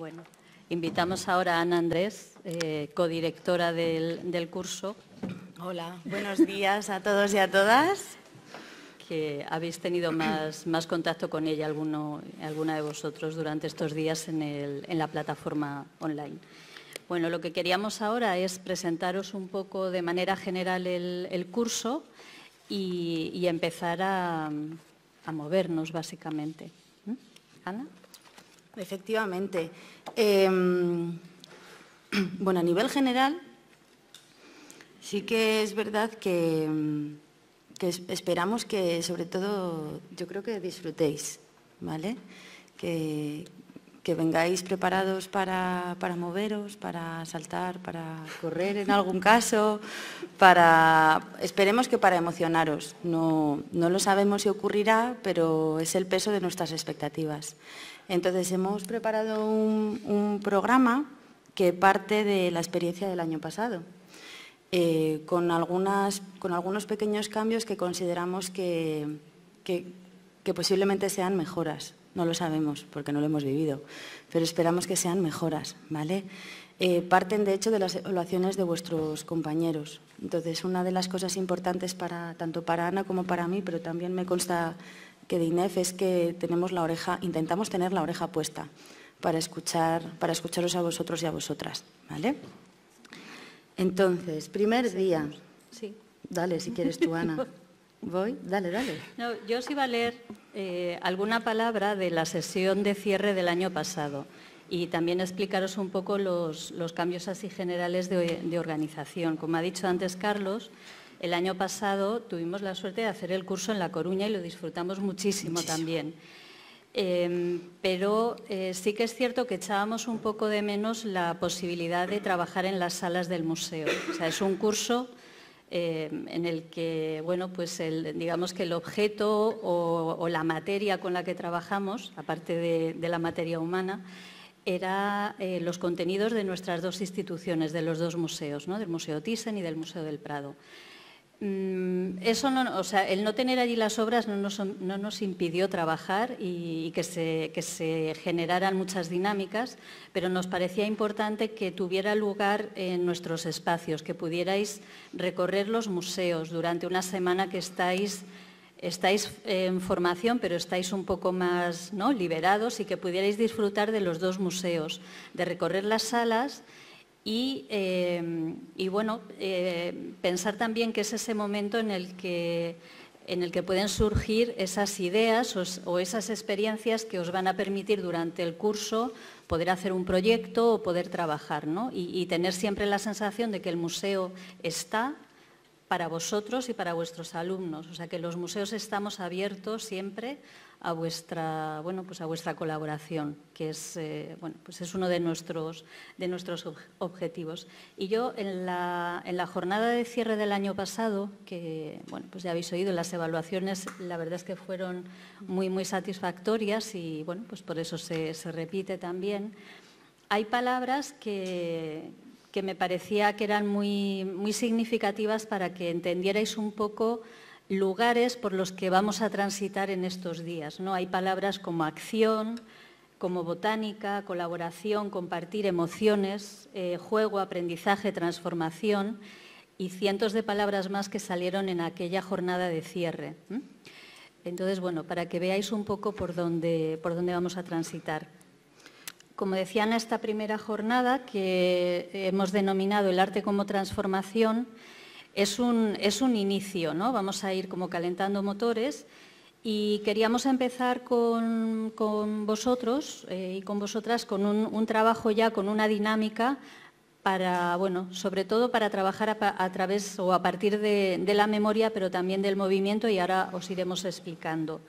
Bueno, invitamos ahora a Ana Andrés, eh, codirectora del, curso. Hola, buenos días a todos y a todas. Que habéis tenido más, contacto con ella, alguno, alguna de vosotros, durante estos días en, la plataforma online. Bueno, lo que queríamos ahora es presentaros un poco de manera general el, curso y, empezar a, movernos, básicamente. ¿Mm? ¿Ana? Efectivamente. Em, bueno, a nivel general, sí que es verdad que, esperamos que, sobre todo, yo creo que disfrutéis, ¿vale? que vengáis preparados para, moveros, para saltar, para correr en algún caso, para esperemos que para emocionaros. No, lo sabemos si ocurrirá, pero es el peso de nuestras expectativas. Entonces hemos preparado un, programa que parte de la experiencia del año pasado. Eh, con, algunas, con algunos pequeños cambios que consideramos que, que posiblemente sean mejoras no lo sabemos porque no lo hemos vivido, pero esperamos que sean mejoras, ¿vale? Eh, parten, de hecho, de las evaluaciones de vuestros compañeros. Entonces, una de las cosas importantes para, tanto para Ana como para mí, pero también me consta que de INEF es que tenemos la oreja, intentamos tener la oreja puesta para, escuchar, para escucharos a vosotros y a vosotras, ¿vale? Entonces, primer día. Dale, si quieres tú, Ana. ¿Voy? Dale, dale. No, yo sí iba a leer eh, alguna palabra de la sesión de cierre del año pasado y también explicaros un poco los, los cambios así generales de, organización. Como ha dicho antes Carlos, el año pasado tuvimos la suerte de hacer el curso en La Coruña y lo disfrutamos muchísimo, también. Em, pero eh, sí que es cierto que echábamos un poco de menos la posibilidad de trabajar en las salas del museo. O sea, es un curso eh, en el que pues el, digamos que el objeto o, la materia con la que trabajamos, aparte de, la materia humana, eran eh, los contenidos de nuestras dos instituciones, de los dos museos, ¿no? del Museo Thyssen y del Museo del Prado. Mm, eso no, o sea, el no tener allí las obras no nos, impidió trabajar y, que, se, generaran muchas dinámicas, pero nos parecía importante que tuviera lugar en nuestros espacios, que pudierais recorrer los museos durante una semana que estáis, estáis en formación, pero estáis un poco más liberados y que pudierais disfrutar de los dos museos, de recorrer las salas eh, y, bueno, eh, pensar también que es ese momento en el que, en el que pueden surgir esas ideas o esas experiencias que os van a permitir durante el curso poder hacer un proyecto o poder trabajar, ¿no? y, y tener siempre la sensación de que el museo está para vosotros y para vuestros alumnos. O sea que los museos estamos abiertos siempre a vuestra, bueno, pues a vuestra colaboración, que es, eh, bueno, pues es uno de nuestros, de nuestros objetivos. Y yo en la, jornada de cierre del año pasado, que bueno, pues ya habéis oído, las evaluaciones la verdad es que fueron muy, muy satisfactorias y bueno, pues por eso se, repite también. Hay palabras que, me parecía que eran muy, muy significativas para que entendierais un poco lugares por los que vamos a transitar en estos días. ¿no? Hay palabras como acción, como botánica, colaboración, compartir emociones, eh, juego, aprendizaje, transformación y cientos de palabras más que salieron en aquella jornada de cierre. Entonces, bueno, para que veáis un poco por dónde, por dónde vamos a transitar. Como decían en esta primera jornada, que hemos denominado el arte como transformación, es un, inicio, ¿no? Vamos a ir como calentando motores y queríamos empezar con, vosotros eh, y con vosotras con un, trabajo ya, con una dinámica para, bueno, sobre todo para trabajar a, través o a partir de, la memoria, pero también del movimiento y ahora os iremos explicando.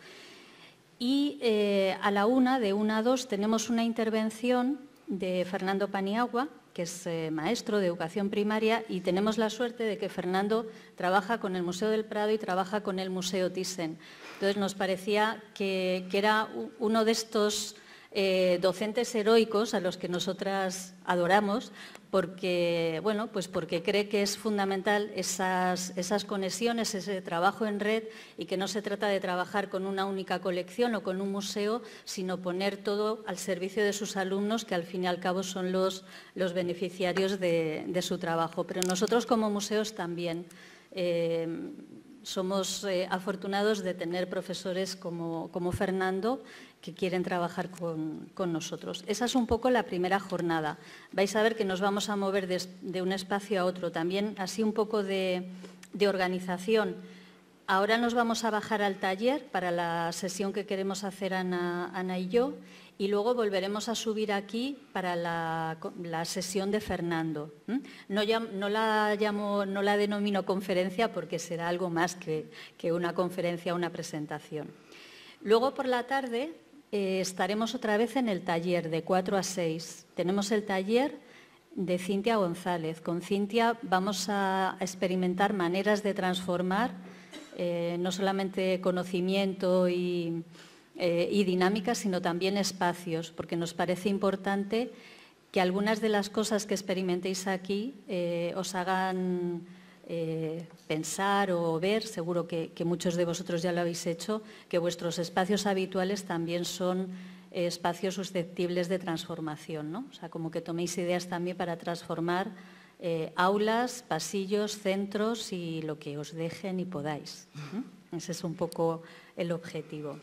Y eh, a la una, de una a dos, tenemos una intervención de Fernando Paniagua, que es eh, maestro de educación primaria y tenemos la suerte de que Fernando trabaja con el Museo del Prado y trabaja con el Museo Thyssen. Entonces nos parecía que, que era uno de estos eh, docentes heroicos a los que nosotras adoramos, porque, bueno, pues porque cree que es fundamental esas, esas conexiones, ese trabajo en red y que no se trata de trabajar con una única colección o con un museo, sino poner todo al servicio de sus alumnos, que al fin y al cabo son los, los beneficiarios de, su trabajo. Pero nosotros como museos también. Eh, somos eh, afortunados de tener profesores como, Fernando que quieren trabajar con, nosotros. Esa es un poco la primera jornada. Vais a ver que nos vamos a mover de, un espacio a otro, también así un poco de, organización. Ahora nos vamos a bajar al taller para la sesión que queremos hacer Ana y yo y luego volveremos a subir aquí para la, sesión de Fernando. No, la denomino conferencia porque será algo más que, una conferencia, una presentación. Luego por la tarde eh, estaremos otra vez en el taller de 4 a 6. Tenemos el taller de Cintia González. Con Cintia vamos a experimentar maneras de transformar eh, no solamente conocimiento y eh, y dinámicas, sino también espacios, porque nos parece importante que algunas de las cosas que experimentéis aquí eh, os hagan eh, pensar o ver, seguro que, muchos de vosotros ya lo habéis hecho, que vuestros espacios habituales también son espacios susceptibles de transformación, O sea, como que toméis ideas también para transformar aulas, pasillos, centros y lo que os dejen y podáis. Ese es un poco el objetivo.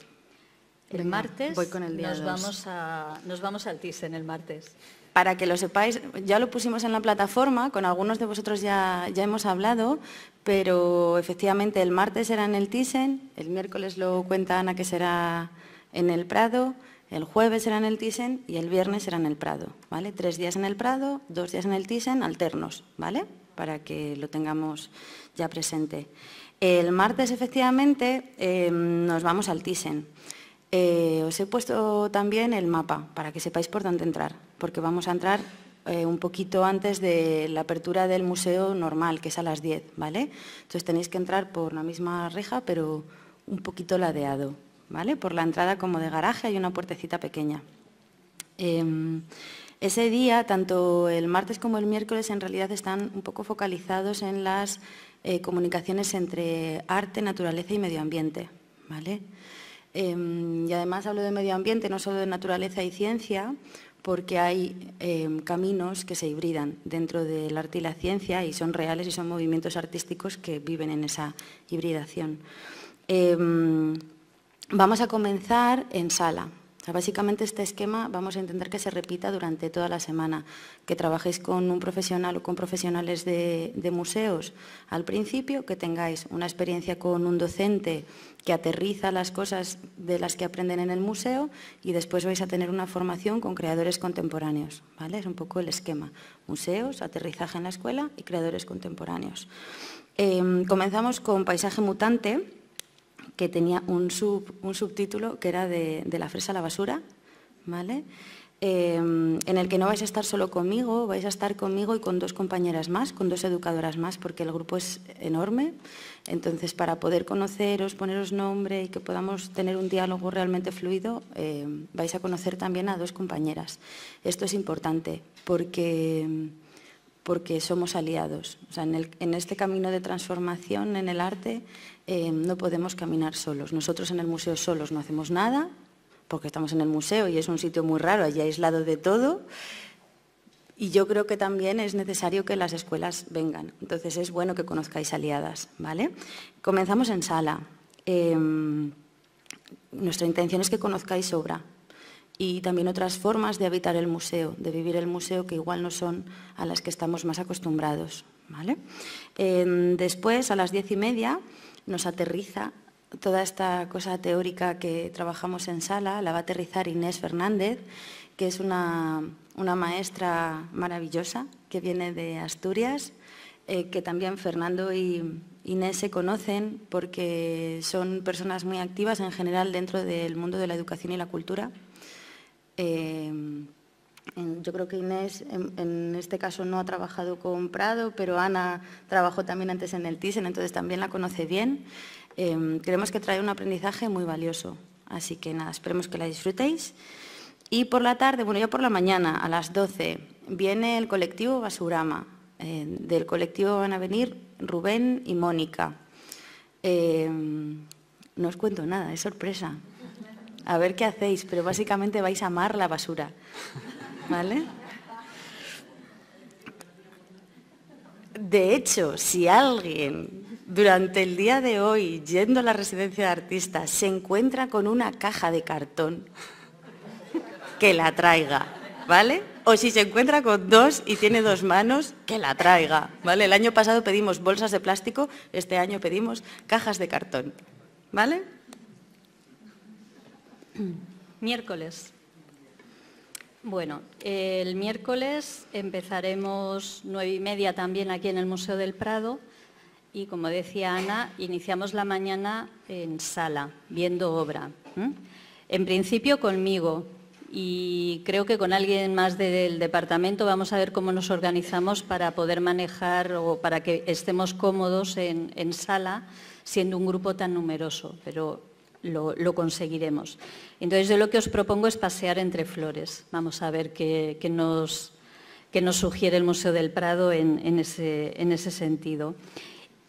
El martes nos, Vamos a, nos vamos al en el martes. Para que lo sepáis, ya lo pusimos en la plataforma, con algunos de vosotros ya, ya hemos hablado, pero efectivamente el martes será en el Thyssen, el miércoles lo cuenta Ana que será en el Prado, el jueves será en el Thyssen y el viernes será en el Prado, ¿vale? Tres días en el Prado, dos días en el Thyssen, alternos, ¿vale? Para que lo tengamos ya presente. El martes, efectivamente, em, nos vamos al Thyssen. Eh, os he puesto también el mapa para que sepáis por dónde entrar, porque vamos a entrar eh, un poquito antes de la apertura del museo normal, que es a las 10, ¿vale? Entonces tenéis que entrar por la misma reja, pero un poquito ladeado, ¿vale? Por la entrada como de garaje hay una puertecita pequeña. Em, ese día, tanto el martes como el miércoles, en realidad están un poco focalizados en las eh, comunicaciones entre arte, naturaleza y medio ambiente, ¿vale? Em, y además hablo de medio ambiente, no solo de naturaleza y ciencia, porque hay em, caminos que se hibridan dentro del arte y la ciencia y son reales y son movimientos artísticos que viven en esa hibridación. Em, vamos a comenzar en sala. básicamente este esquema vamos a intentar que se repita durante toda la semana, que trabajéis con un profesional o con profesionales de museos al principio, que tengáis una experiencia con un docente que aterriza las cosas de las que aprenden en el museo y después vais a tener una formación con creadores contemporáneos. ¿vale? Es un poco el esquema. Museos, aterrizaje en la escuela y creadores contemporáneos. Em, comenzamos con Paisaje Mutante, que tenía un, sub, un subtítulo que era de, la fresa a la basura. ¿vale? Em, en el que no vais a estar solo conmigo, vais a estar conmigo y con dos compañeras más, con dos educadoras más, porque el grupo es enorme. Entonces, para poder conoceros, poneros nombre y que podamos tener un diálogo realmente fluido, em, vais a conocer también a dos compañeras. Esto es importante porque, porque somos aliados. en, este camino de transformación en el arte em, no podemos caminar solos. Nosotros en el museo solos no hacemos nada, porque estamos en el museo y es un sitio muy raro, allí aislado de todo. Y yo creo que también es necesario que las escuelas vengan. Entonces es bueno que conozcáis aliadas, ¿vale? Comenzamos en sala. Em, nuestra intención es que conozcáis obra y también otras formas de habitar el museo, de vivir el museo que igual no son a las que estamos más acostumbrados, ¿vale? Em, después, a las diez y media, nos aterriza toda esta cosa teórica que trabajamos en sala la va a aterrizar Inés Fernández, que es una, maestra maravillosa que viene de Asturias, eh, que también Fernando y Inés se conocen porque son personas muy activas en general dentro del mundo de la educación y la cultura. Eh, yo creo que Inés en, este caso no ha trabajado con Prado, pero Ana trabajó también antes en el TISEN, entonces también la conoce bien. ...queremos creemos que trae un aprendizaje muy valioso. Así que nada, esperemos que la disfrutéis. Y por la tarde, bueno, ya por la mañana, a las 12, viene el colectivo Basurama. Em, del colectivo van a venir Rubén y Mónica. Em, no os cuento nada, es sorpresa. A ver qué hacéis, pero básicamente vais a amar la basura. ¿Vale? De hecho, si alguien durante el día de hoy, yendo a la residencia de artistas, se encuentra con una caja de cartón, que la traiga, ¿vale? O si se encuentra con dos y tiene dos manos, que la traiga, ¿vale? El año pasado pedimos bolsas de plástico, este año pedimos cajas de cartón, ¿vale? Miércoles. Bueno, el miércoles empezaremos nueve y media también aquí en el Museo del Prado y, como decía Ana, iniciamos la mañana en sala, viendo obra. En principio conmigo y creo que con alguien más del departamento vamos a ver cómo nos organizamos para poder manejar o para que estemos cómodos en, sala siendo un grupo tan numeroso, pero lo, conseguiremos. Entonces yo lo que os propongo es pasear entre flores. Vamos a ver qué, nos, sugiere el Museo del Prado en ese sentido.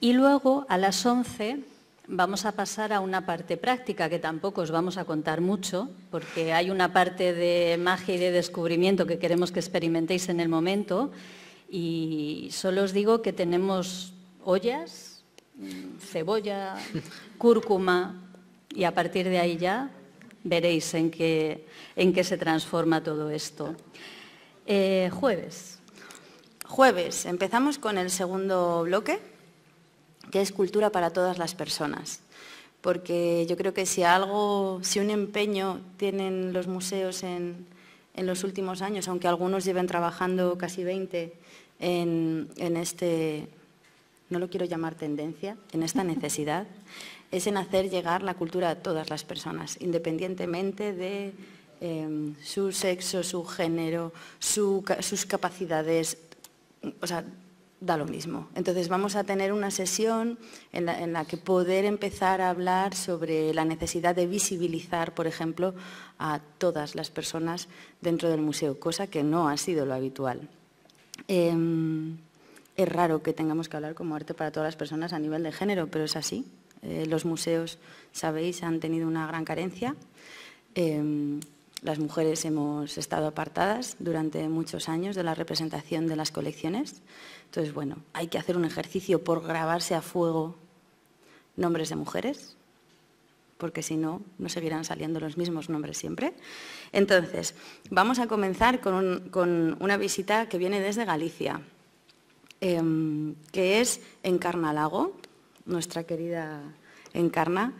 Y luego, a las 11, vamos a pasar a una parte práctica que tampoco os vamos a contar mucho, porque hay una parte de magia y de descubrimiento que queremos que experimentéis en el momento. Y solo os digo que tenemos ollas, mm, cebolla, cúrcuma, y a partir de ahí ya veréis en qué, en qué se transforma todo esto. Eh, jueves. Jueves, empezamos con el segundo bloque que es cultura para todas las personas. Porque yo creo que si algo, si un empeño tienen los museos en, los últimos años, aunque algunos lleven trabajando casi 20 en, este, no lo quiero llamar tendencia, en esta necesidad, es en hacer llegar la cultura a todas las personas, independientemente de em, su sexo, su género, sus capacidades, o sea, da lo mismo. Entonces vamos a tener una sesión en la, que poder empezar a hablar sobre la necesidad de visibilizar, por ejemplo, a todas las personas dentro del museo, cosa que no ha sido lo habitual. Em, es raro que tengamos que hablar como arte para todas las personas a nivel de género, pero es así. Eh, los museos, sabéis, han tenido una gran carencia. Em, las mujeres hemos estado apartadas durante muchos años de la representación de las colecciones. Entonces, bueno, hay que hacer un ejercicio por grabarse a fuego nombres de mujeres, porque si no, no seguirán saliendo los mismos nombres siempre. Entonces, vamos a comenzar con, una visita que viene desde Galicia, em, que es Encarna Lago, nuestra querida Encarna,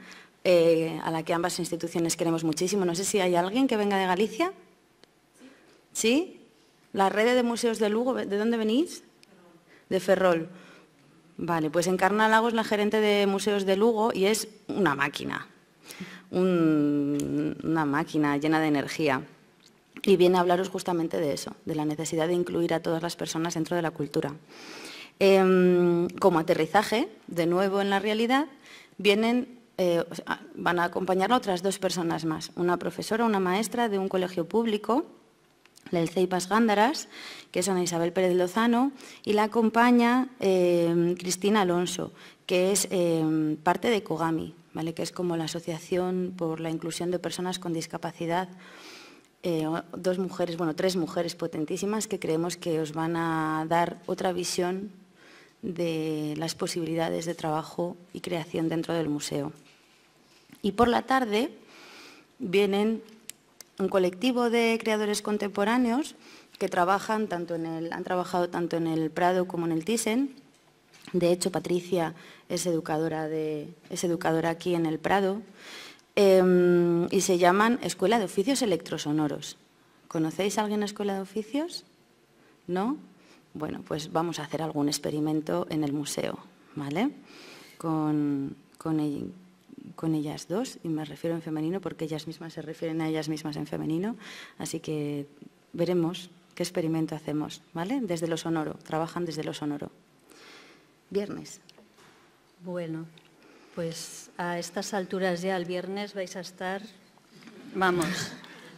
eh, a la que ambas instituciones queremos muchísimo. No sé si hay alguien que venga de Galicia. ¿Sí? ¿La red de museos de Lugo, de dónde venís? De Ferrol. Vale, pues Encarna es la gerente de museos de Lugo y es una máquina, una máquina llena de energía. Y viene a hablaros justamente de eso, de la necesidad de incluir a todas las personas dentro de la cultura. Em, como aterrizaje, de nuevo en la realidad, vienen eh, ah, van a acompañar otras dos personas más, una profesora, una maestra de un colegio público, del Ceipas Gándaras, que es Ana Isabel Pérez Lozano, y la acompaña em, Cristina Alonso, que es em, parte de Cogami, ¿vale? que es como la Asociación por la Inclusión de Personas con Discapacidad. Eh, dos mujeres, bueno, tres mujeres potentísimas que creemos que os van a dar otra visión de las posibilidades de trabajo y creación dentro del museo. Y por la tarde vienen un colectivo de creadores contemporáneos que trabajan tanto en el, han trabajado tanto en el Prado como en el Thyssen. De hecho, Patricia es educadora, es educadora aquí en el Prado. Em, y se llaman Escuela de Oficios Electrosonoros. ¿Conocéis a alguien a Escuela de Oficios? ¿No? Bueno, pues vamos a hacer algún experimento en el museo, ¿vale? Con, con con ellas dos, y me refiero en femenino porque ellas mismas se refieren a ellas mismas en femenino, así que veremos qué experimento hacemos, ¿vale? Desde lo sonoro, trabajan desde lo sonoro. Viernes. Bueno, pues a estas alturas ya el viernes vais a estar, vamos,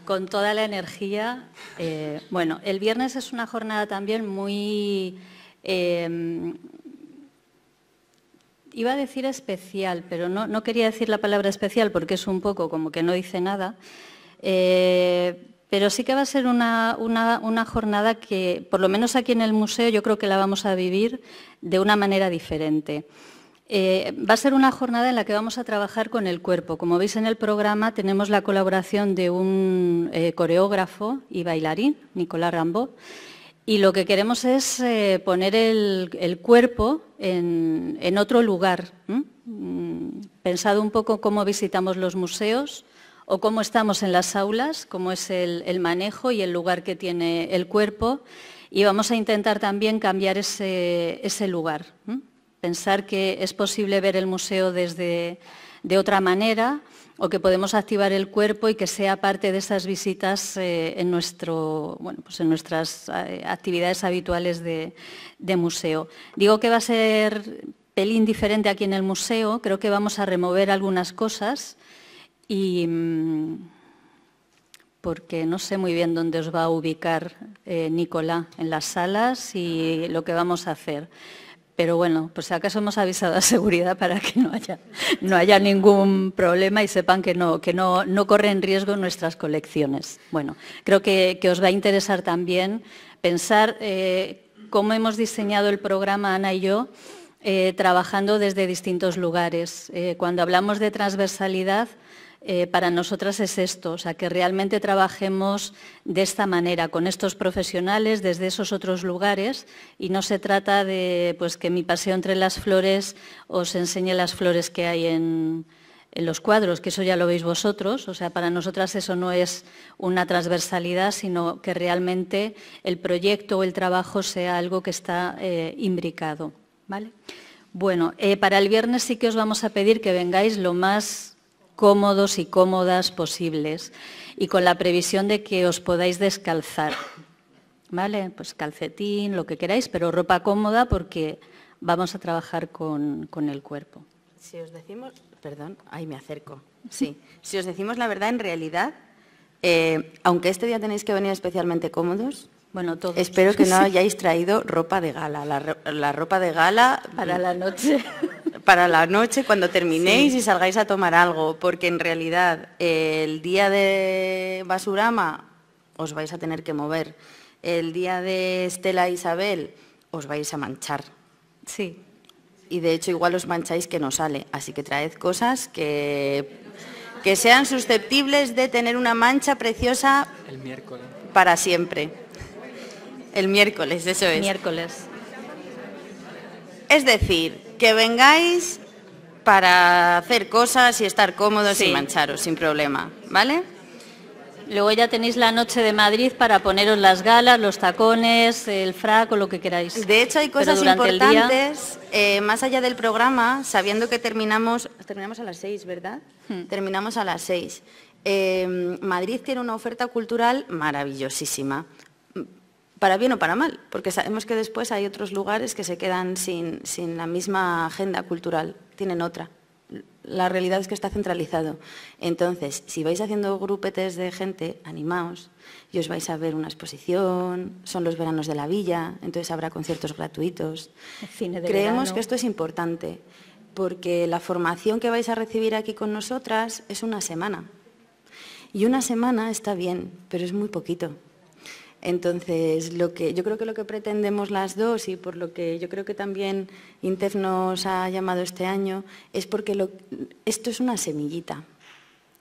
con toda la energía. Eh, bueno, el viernes es una jornada también muy... Eh, iba a decir especial, pero no, quería decir la palabra especial porque es un poco como que no dice nada. Eh, pero sí que va a ser una, jornada que, por lo menos aquí en el museo, yo creo que la vamos a vivir de una manera diferente. Eh, va a ser una jornada en la que vamos a trabajar con el cuerpo. Como veis en el programa, tenemos la colaboración de un eh, coreógrafo y bailarín, Nicolás Rambo, y lo que queremos es eh, poner el, cuerpo en, otro lugar. Pensad mm, Pensado un poco cómo visitamos los museos o cómo estamos en las aulas, cómo es el, manejo y el lugar que tiene el cuerpo. Y vamos a intentar también cambiar ese, lugar. Pensar que es posible ver el museo desde, de otra manera o que podemos activar el cuerpo y que sea parte de esas visitas eh, en, nuestro, pues en, nuestras eh, actividades habituales de, museo. Digo que va a ser pelín diferente aquí en el museo, creo que vamos a remover algunas cosas y mm, porque no sé muy bien dónde os va a ubicar eh, Nicolás en las salas y lo que vamos a hacer. Pero bueno, pues si acaso hemos avisado a seguridad para que no haya, no haya ningún problema y sepan que no, que corren riesgo nuestras colecciones. Bueno, creo que, os va a interesar también pensar eh, cómo hemos diseñado el programa Ana y yo, eh, trabajando desde distintos lugares. Eh, cuando hablamos de transversalidad, eh, para nosotras es esto, o sea, que realmente trabajemos de esta manera, con estos profesionales, desde esos otros lugares, y no se trata de pues, que mi paseo entre las flores os enseñe las flores que hay en, los cuadros, que eso ya lo veis vosotros, o sea, para nosotras eso no es una transversalidad, sino que realmente el proyecto o el trabajo sea algo que está eh, imbricado. ¿vale? Bueno, eh, para el viernes sí que os vamos a pedir que vengáis lo más cómodos y cómodas posibles y con la previsión de que os podáis descalzar. ¿Vale? Pues calcetín, lo que queráis, pero ropa cómoda porque vamos a trabajar con, el cuerpo. Si os decimos, perdón, ahí me acerco. Sí, si os decimos la verdad, en realidad, eh, aunque este día tenéis que venir especialmente cómodos, bueno, Espero que no hayáis traído ropa de gala, la ropa de gala para la noche para la noche cuando terminéis y salgáis a tomar algo, porque en realidad eh, el día de Basurama os vais a tener que mover, el día de Estela e Isabel os vais a manchar. Sí. Y de hecho igual os mancháis que no sale, así que traed cosas que, que sean susceptibles de tener una mancha preciosa el miércoles. para siempre. El miércoles, eso es. Miércoles. Es decir, que vengáis para hacer cosas y estar cómodos y mancharos sin problema, ¿vale? Luego ya tenéis la noche de Madrid para poneros las galas, los tacones, el frac o lo que queráis. De hecho hay cosas importantes, eh, más allá del programa, sabiendo que terminamos, terminamos a las seis, ¿verdad? Hmm. Terminamos a las seis. Eh, Madrid tiene una oferta cultural maravillosísima para bien o para mal, porque sabemos que después hay otros lugares que se quedan sin, la misma agenda cultural, tienen otra. La realidad es que está centralizado. Entonces, si vais haciendo grupetes de gente, animaos, y os vais a ver una exposición, son los veranos de la villa, entonces habrá conciertos gratuitos. Creemos que esto es importante, porque la formación que vais a recibir aquí con nosotras es una semana. Y una semana está bien, pero es muy poquito. Entonces, yo creo que lo que pretendemos las dos y por lo que yo creo que también INTEF nos ha llamado este año es porque esto es una semillita,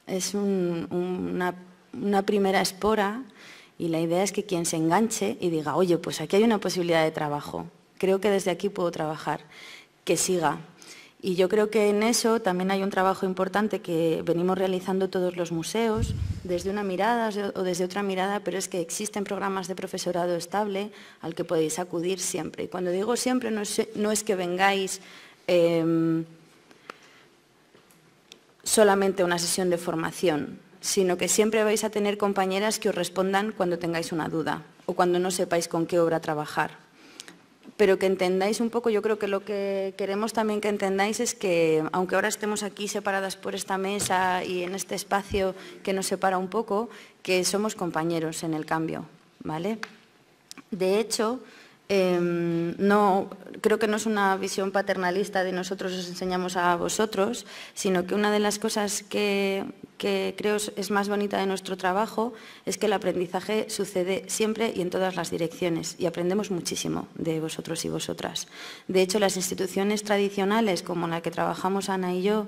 es una primera espora y la idea es que quien se enganche y diga, oye, pues aquí hay una posibilidad de trabajo, creo que desde aquí puedo trabajar, que siga, y yo creo que en eso también hay un trabajo importante que venimos realizando todos los museos, desde una mirada o desde otra mirada, pero es que existen programas de profesorado estable al que podéis acudir siempre. Y cuando digo siempre no es, que vengáis em, solamente a una sesión de formación, sino que siempre vais a tener compañeras que os respondan cuando tengáis una duda o cuando no sepáis con qué obra trabajar pero que entendáis un poco, yo creo que lo que queremos también que entendáis es que, aunque ahora estemos aquí separadas por esta mesa y en este espacio que nos separa un poco, que somos compañeros en el cambio, ¿vale? De hecho, em, no, creo que no es una visión paternalista de nosotros os enseñamos a vosotros, sino que una de las cosas que que creo es más bonita de nuestro trabajo es que el aprendizaje sucede siempre y en todas las direcciones y aprendemos muchísimo de vosotros y vosotras. De hecho, las instituciones tradicionales como la que trabajamos Ana y yo,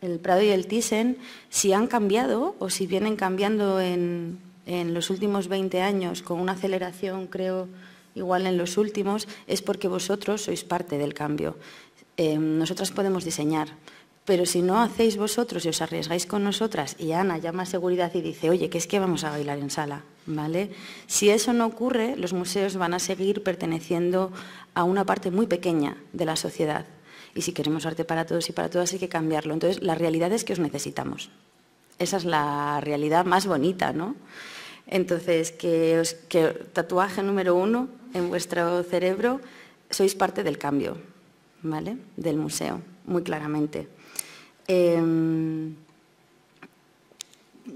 el Prado y el Thyssen, si han cambiado o si vienen cambiando en, los últimos 20 años con una aceleración, creo, igual en los últimos, es porque vosotros sois parte del cambio. Eh, nosotras podemos diseñar, pero si no hacéis vosotros y os arriesgáis con nosotras y Ana llama a seguridad y dice, oye, ¿qué es que vamos a bailar en sala, ¿vale? Si eso no ocurre, los museos van a seguir perteneciendo a una parte muy pequeña de la sociedad. Y si queremos arte para todos y para todas hay que cambiarlo. Entonces, la realidad es que os necesitamos. Esa es la realidad más bonita, ¿no? Entonces, que, que tatuaje número uno en vuestro cerebro, sois parte del cambio, ¿vale? Del museo, muy claramente. Em,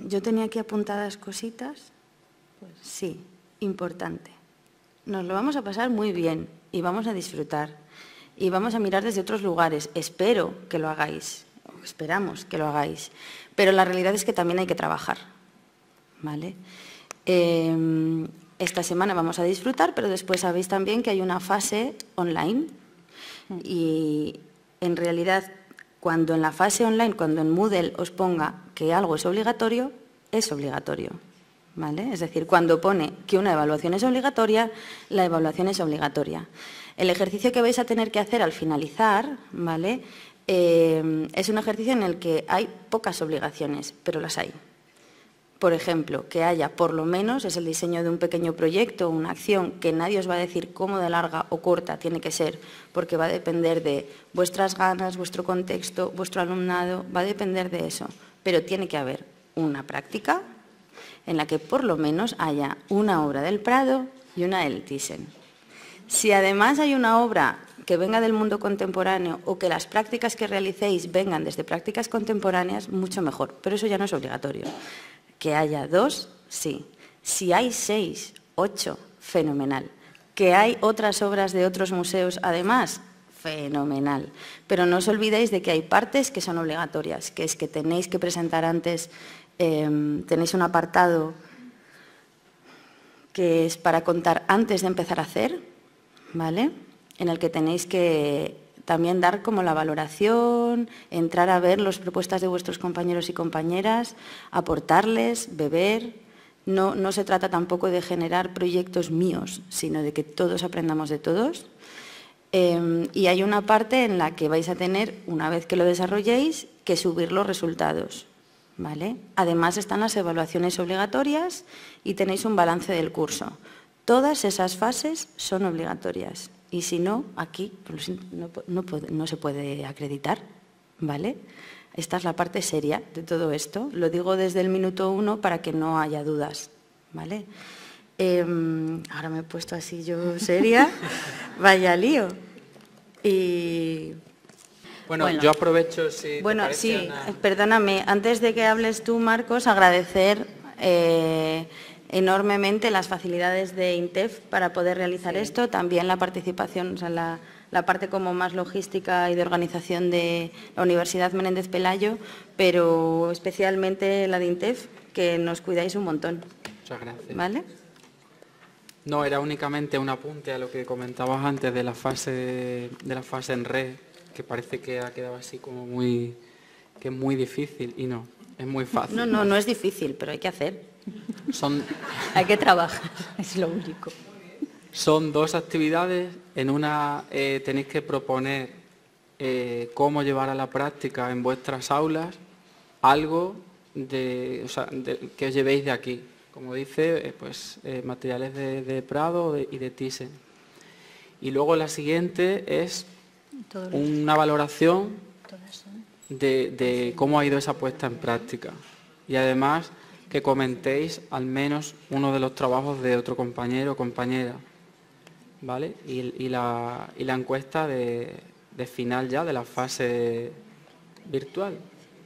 yo tenía aquí apuntadas cositas. Pues sí, importante. Nos lo vamos a pasar muy bien y vamos a disfrutar. Y vamos a mirar desde otros lugares. Espero que lo hagáis. esperamos que lo hagáis. Pero la realidad es que también hay que trabajar. ¿Vale? Em, esta semana vamos a disfrutar, pero después sabéis también que hay una fase online. Mm. Y en realidad cuando en la fase online, cuando en Moodle os ponga que algo es obligatorio, es obligatorio. ¿Vale? Es decir, cuando pone que una evaluación es obligatoria, la evaluación es obligatoria. El ejercicio que vais a tener que hacer al finalizar, ¿vale? Eh, es un ejercicio en el que hay pocas obligaciones, pero las hay. Por ejemplo, que haya por lo menos, es el diseño de un pequeño proyecto, una acción que nadie os va a decir cómo de larga o corta tiene que ser, porque va a depender de vuestras ganas, vuestro contexto, vuestro alumnado, va a depender de eso. Pero tiene que haber una práctica en la que por lo menos haya una obra del Prado y una del Thyssen. Si además hay una obra que venga del mundo contemporáneo o que las prácticas que realicéis vengan desde prácticas contemporáneas, mucho mejor, pero eso ya no es obligatorio. Que haya dos, sí. Si hay seis, ocho, fenomenal. Que hay otras obras de otros museos además, fenomenal. Pero no os olvidéis de que hay partes que son obligatorias, que es que tenéis que presentar antes, em, tenéis un apartado que es para contar antes de empezar a hacer, ¿vale? En el que tenéis que también dar como la valoración, entrar a ver las propuestas de vuestros compañeros y compañeras, aportarles, beber. No, no se trata tampoco de generar proyectos míos, sino de que todos aprendamos de todos. Em, y hay una parte en la que vais a tener, una vez que lo desarrolléis, que subir los resultados. ¿vale? Además están las evaluaciones obligatorias y tenéis un balance del curso. Todas esas fases son obligatorias y si no, aquí no, se puede acreditar, ¿vale? Esta es la parte seria de todo esto. Lo digo desde el minuto uno para que no haya dudas, ¿vale? Em, ahora me he puesto así yo seria. Vaya lío. Bueno, yo aprovecho si... Bueno, sí, perdóname. Antes de que hables tú, Marcos, agradecer... Eh, enormemente las facilidades de INTEF para poder realizar esto, también la participación, o sea, la, parte como más logística y de organización de la Universidad Menéndez Pelayo, pero especialmente la de INTEF, que nos cuidáis un montón. Muchas gracias. ¿Vale? No, era únicamente un apunte a lo que comentabas antes de la fase, de la fase en red, que parece que ha quedado así como muy, que muy difícil y no, es muy fácil. No, no, no es difícil, pero hay que hacer. Hay que trabajar, es lo único. Son dos actividades. En una eh, tenéis que proponer eh, cómo llevar a la práctica en vuestras aulas algo que os llevéis de aquí. Como dice, eh, pues materiales de, Prado y de Thyssen. Y luego la siguiente es una valoración de, de cómo ha ido esa puesta en práctica. Y además que comentéis al menos uno de los trabajos de otro compañero o compañera, ¿vale? Y, la, encuesta de, final ya de la fase virtual.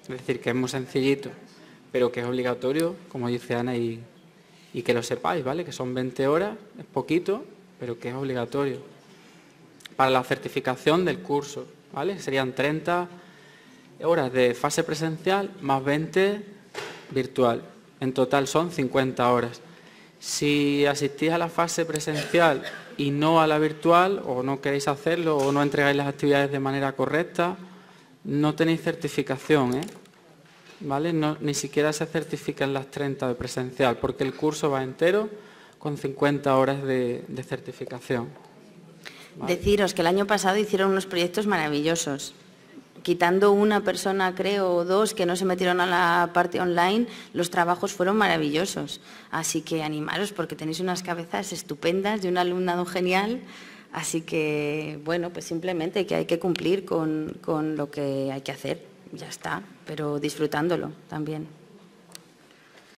Es decir, que es muy sencillito, pero que es obligatorio, como dice Ana, y, y que lo sepáis, ¿vale? Que son 20 horas, es poquito, pero que es obligatorio. Para la certificación del curso, ¿vale? Serían 30 horas de fase presencial más 20 virtual. En total son 50 horas. Si asistís a la fase presencial y no a la virtual, o no queréis hacerlo, o no entregáis las actividades de manera correcta, no tenéis certificación, ¿eh? ¿Vale? ni siquiera se certifican las 30 de presencial, porque el curso va entero con 50 horas de, certificación. Deciros que el año pasado hicieron unos proyectos maravillosos quitando una persona, creo, o dos que no se metieron a la parte online, los trabajos fueron maravillosos. Así que animaros porque tenéis unas cabezas estupendas de un alumnado genial. Así que, bueno, pues simplemente que hay que cumplir con, con lo que hay que hacer. Ya está, pero disfrutándolo también.